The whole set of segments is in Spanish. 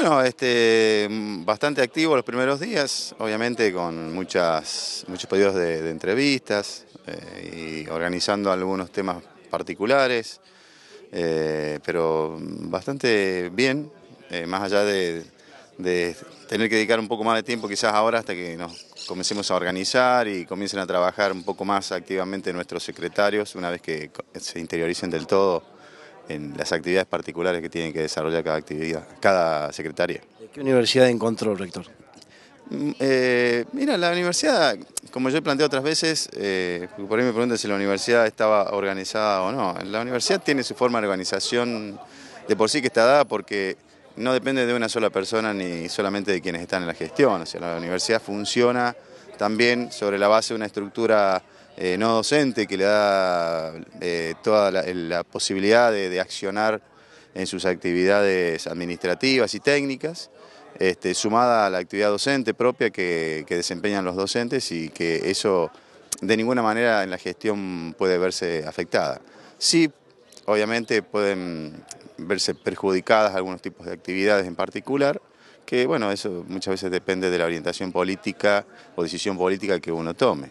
Bueno, este, mm, bastante activo los primeros días, obviamente con muchas, muchos pedidos de, entrevistas eh, y organizando algunos temas particulares, eh, pero bastante bien, eh, más allá de, tener que dedicar un poco más de tiempo quizás ahora hasta que nos comencemos a organizar y comiencen a trabajar un poco más activamente nuestros secretarios una vez que se interioricen del todo en las actividades particulares que tiene que desarrollar cada actividad, cada secretaria. ¿De qué universidad encontró el rector? Mm, eh, mira, la universidad, como yo he planteado otras veces, eh, por ahí me preguntan si la universidad estaba organizada o no. La universidad tiene su forma de organización de por sí que está dada porque no depende de una sola persona ni solamente de quienes están en la gestión. O sea, la universidad funciona también sobre la base de una estructura eh, no docente que le da eh, toda la, posibilidad de, accionar en sus actividades administrativas y técnicas, este, sumada a la actividad docente propia que, que desempeñan los docentes y que eso de ninguna manera en la gestión puede verse afectada. Sí, obviamente pueden verse perjudicadas algunos tipos de actividades en particular, que bueno, eso muchas veces depende de la orientación política o decisión política que uno tome.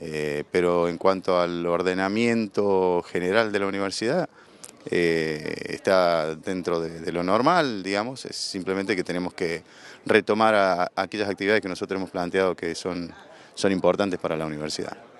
Eh, pero en cuanto al ordenamiento general de la universidad, eh, está dentro de, lo normal, digamos, es simplemente que tenemos que retomar aquellas actividades que nosotros hemos planteado que son importantes para la universidad.